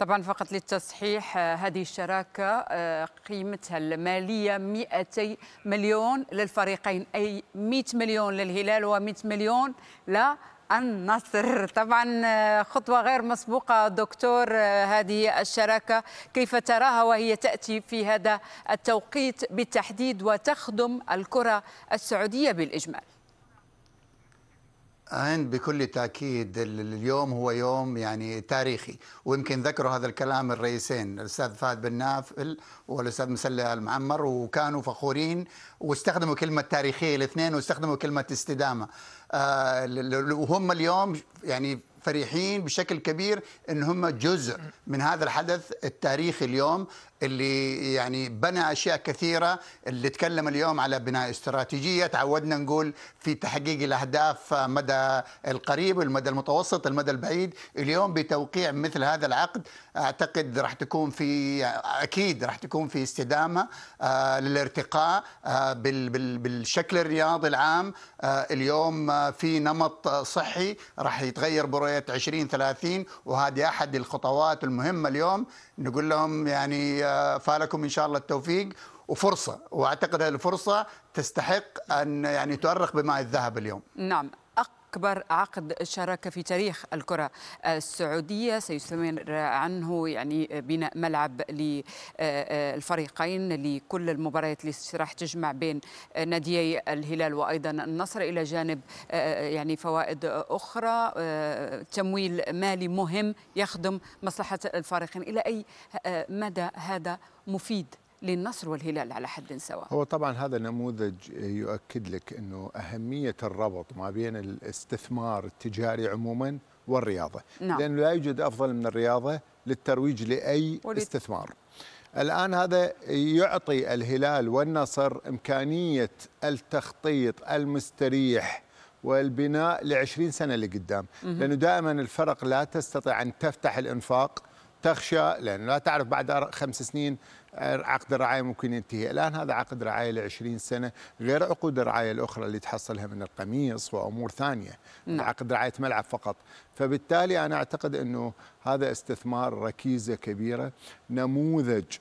طبعا فقط للتصحيح آه، هذه الشراكة آه، قيمتها المالية 200 مليون للفريقين أي 100 مليون للهلال و100 مليون لا النصر طبعا آه، خطوة غير مسبوقة دكتور هذه الشراكة كيف تراها وهي تأتي في هذا التوقيت بالتحديد وتخدم الكرة السعودية بالإجمال عند بكل تأكيد اليوم هو يوم يعني تاريخي ويمكن ذكروا هذا الكلام الرئيسين الأستاذ فهد بن نافل والأستاذ مسلى المعمر وكانوا فخورين واستخدموا كلمة تاريخية الاثنين واستخدموا كلمة استدامة آه، وهم اليوم يعني فرحين بشكل كبير ان هم جزء من هذا الحدث التاريخي اليوم اللي يعني بنى اشياء كثيره اللي تكلم اليوم على بناء استراتيجيه تعودنا نقول في تحقيق الاهداف مدى القريب المدى المتوسط المدى البعيد اليوم بتوقيع مثل هذا العقد اعتقد راح تكون في اكيد راح تكون في استدامه آه، للارتقاء آه، بالشكل الرياضي العام آه، اليوم في نمط صحي راح يتغير برؤيه رؤية 2030 وهذه أحد الخطوات المهمة اليوم نقول لهم يعني آه، فالكم إن شاء الله التوفيق وفرصة وأعتقد هذه الفرصة تستحق أن يعني تؤرخ بماء الذهب اليوم نعم أكبر عقد شراكة في تاريخ الكرة السعودية سيستمر عنه يعني بناء ملعب للفريقين لكل المباريات اللي راح تجمع بين ناديي الهلال وأيضا النصر إلى جانب يعني فوائد أخرى تمويل مالي مهم يخدم مصلحة الفريقين إلى أي مدى هذا مفيد للنصر والهلال على حد سواء هو طبعا هذا نموذج يؤكد لك أنه أهمية الربط ما بين الاستثمار التجاري عموما والرياضة نعم. لأنه لا يوجد أفضل من الرياضة للترويج لأي ولت... استثمار الآن هذا يعطي الهلال والنصر إمكانية التخطيط المستريح والبناء ل 20 سنة لقدام لأنه دائما الفرق لا تستطيع أن تفتح الإنفاق تخشى لأنه لا تعرف بعد خمس سنين آه، عقد الرعاية ممكن ينتهي الآن هذا عقد رعاية لعشرين سنة غير عقود الرعاية الأخرى اللي تحصلها من القميص وأمور ثانية نعم. عقد رعاية ملعب فقط فبالتالي أنا أعتقد أنه هذا استثمار ركيزة كبيرة نموذج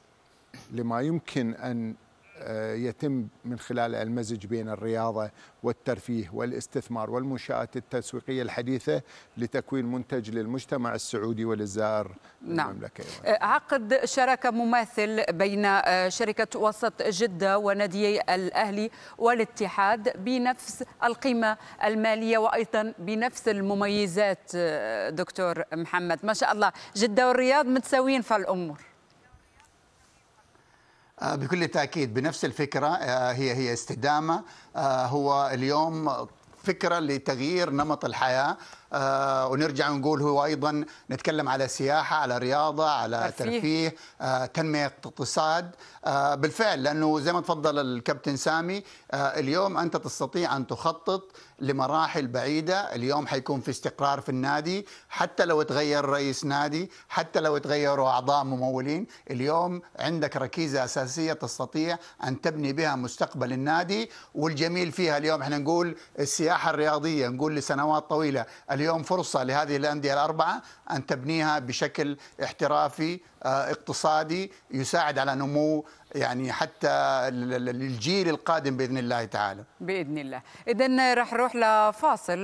لما يمكن أن آه، يتم من خلال المزج بين الرياضة والترفيه والاستثمار والمنشآت التسويقية الحديثة لتكوين منتج للمجتمع السعودي وللزائر نعم. المملكة أيضا. آه، عقد شراكة مماثل بين آه، شركة وسط جدة ونادي الأهلي والاتحاد بنفس القيمة المالية وأيضا بنفس المميزات دكتور محمد ما شاء الله جدة والرياض متساويين في الأمور آه، بكل تاكيد بنفس الفكره آه، هي هي استدامه آه، هو اليوم فكره لتغيير نمط الحياه آه، ونرجع ونقول هو ايضا نتكلم على سياحه على رياضه على ترفيه, ترفيه آه، تنميه اقتصاد آه، بالفعل لانه زي ما تفضل الكابتن سامي اليوم انت تستطيع ان تخطط لمراحل بعيده اليوم حيكون في استقرار في النادي حتى لو تغير رئيس نادي حتى لو تغيروا اعضاء ممولين اليوم عندك ركيزه اساسيه تستطيع ان تبني بها مستقبل النادي والجميل فيها اليوم احنا نقول السياحه الرياضيه نقول لسنوات طويله اليوم فرصة لهذه الأندية الأربعة أن تبنيها بشكل احترافي آه، اقتصادي يساعد على نمو يعني حتى للجيل القادم بإذن الله تعالى بإذن الله إذا رح نروح لفاصل